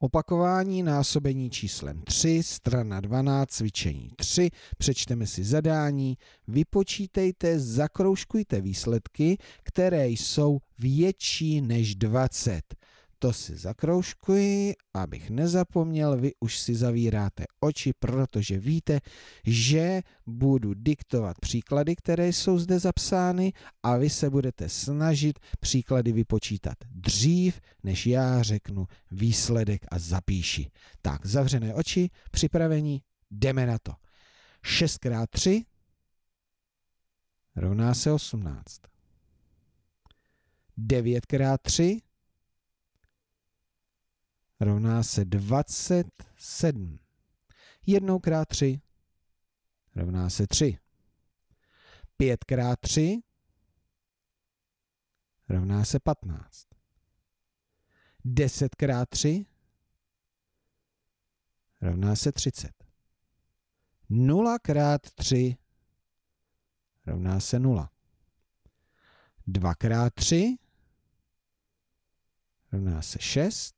Opakování násobení číslem 3, strana 12, cvičení 3, přečteme si zadání, vypočítejte, zakroužkujte výsledky, které jsou větší než 20. To si zakroužkuji, abych nezapomněl, vy už si zavíráte oči, protože víte, že budu diktovat příklady, které jsou zde zapsány a vy se budete snažit příklady vypočítat dřív, než já řeknu výsledek a zapíši. Tak, zavřené oči, připravení, jdeme na to. 6x3 rovná se 18. 9x3 rovná se 27. 1 krát 3 rovná se 3. 5 krát 3 rovná se 15. 10 krát 3 rovná se 30. 0 krát 3 rovná se 0. 2 krát 3 rovná se 6.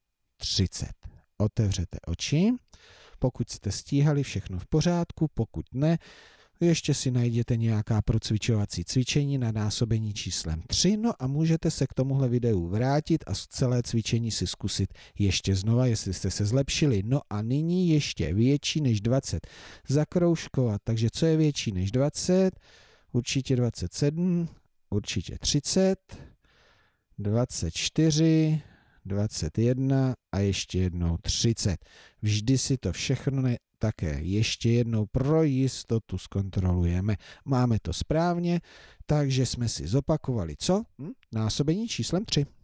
30. Otevřete oči. Pokud jste stíhali, všechno v pořádku, pokud ne, ještě si najděte nějaká procvičovací cvičení na násobení číslem 3, no a můžete se k tomuhle videu vrátit a celé cvičení si zkusit ještě znova, jestli jste se zlepšili. No a nyní ještě větší než 20 zakroužkovat, takže co je větší než 20? Určitě 27, určitě 30, 24, 21 a ještě jednou 30. Vždy si to všechno ne, také ještě jednou pro jistotu zkontrolujeme. Máme to správně, takže jsme si zopakovali co? Hm? Násobení číslem 3.